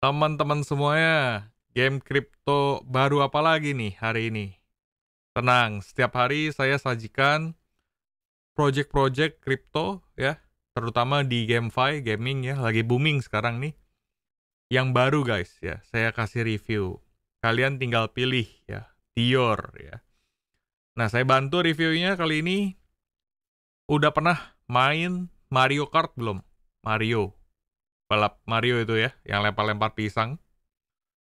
Teman-teman semuanya, game kripto baru apa lagi nih hari ini? Tenang, setiap hari saya sajikan project-project kripto ya, terutama di GameFi gaming ya, lagi booming sekarang nih. Yang baru guys ya, saya kasih review. Kalian tinggal pilih ya, Dior ya. Nah, saya bantu reviewnya kali ini. Udah pernah main Mario Kart belum? Mario balap Mario itu ya, yang lempar-lempar pisang.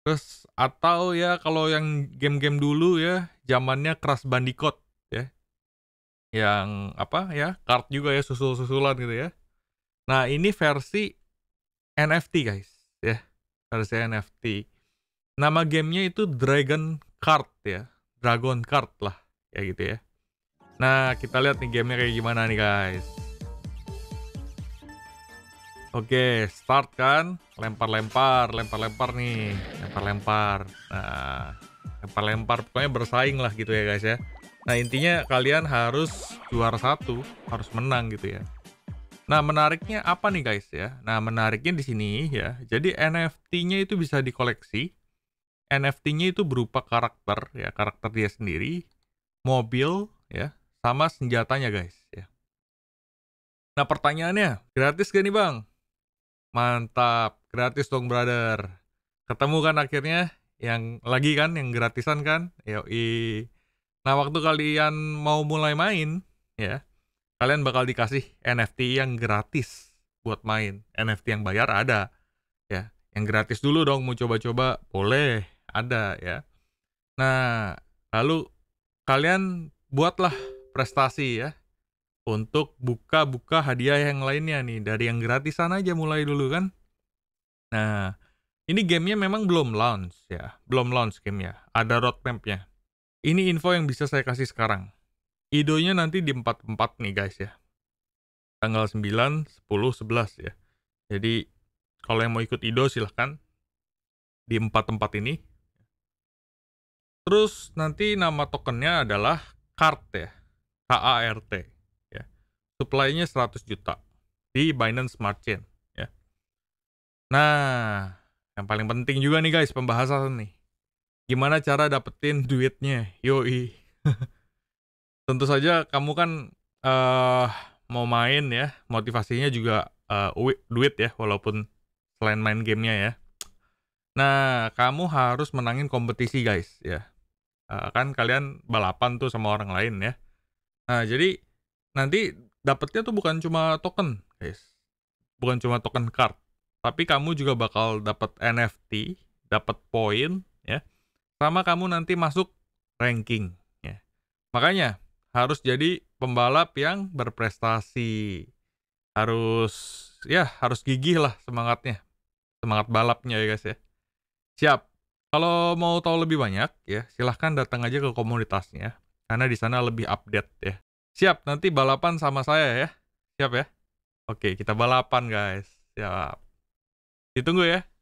Terus atau ya kalau yang game-game dulu ya, zamannya keras Bandicoot ya. Yang apa ya, kart juga ya susul-susulan gitu ya. Nah, ini versi NFT guys ya, versi NFT. Nama gamenya itu Dragon Kart ya, Dragon Kart lah ya gitu ya. Nah, kita lihat nih gamenya kayak gimana nih guys. Oke, start kan. Lempar-lempar, lempar-lempar nih. Lempar-lempar. Nah, lempar-lempar. Pokoknya bersaing lah gitu ya guys ya. Nah, intinya kalian harus juara satu. Harus menang gitu ya. Nah, menariknya apa nih guys ya? Nah, menariknya di sini ya. Jadi NFT-nya itu bisa dikoleksi. NFT-nya itu berupa karakter ya, karakter dia sendiri, mobil ya, sama senjatanya guys ya. Nah, pertanyaannya, gratis gak nih, Bang? Mantap, gratis dong brother. Ketemu kan akhirnya yang lagi kan yang gratisan kan? Yoi. Nah, waktu kalian mau mulai main ya, kalian bakal dikasih NFT yang gratis buat main. NFT yang bayar ada ya. Yang gratis dulu dong mau coba-coba boleh, ada ya. Nah, lalu kalian buatlah prestasi ya untuk buka-buka hadiah yang lainnya nih dari yang gratisan aja mulai dulu kan nah ini gamenya memang belum launch ya belum launch game ya ada roadmapnya ini info yang bisa saya kasih sekarang idonya nanti di 44 nih guys ya tanggal 9, 10, 11 ya jadi kalau yang mau ikut ido silahkan di 44 ini terus nanti nama tokennya adalah kart ya K-A-R-T supply-nya 100 juta di Binance Smart Chain ya. Nah, yang paling penting juga nih guys pembahasan nih. Gimana cara dapetin duitnya? Yoi. Tentu saja kamu kan uh, mau main ya, motivasinya juga uh, duit ya walaupun selain main gamenya ya. Nah, kamu harus menangin kompetisi guys ya. Uh, kan kalian balapan tuh sama orang lain ya. Nah, jadi nanti dapatnya tuh bukan cuma token, guys. Bukan cuma token card, tapi kamu juga bakal dapat NFT, dapat poin, ya. Sama kamu nanti masuk ranking, ya. Makanya harus jadi pembalap yang berprestasi. Harus ya, harus gigih lah semangatnya. Semangat balapnya ya, guys ya. Siap. Kalau mau tahu lebih banyak ya, silahkan datang aja ke komunitasnya karena di sana lebih update ya. Siap, nanti balapan sama saya ya. Siap ya? Oke, kita balapan guys. Siap. Ditunggu ya.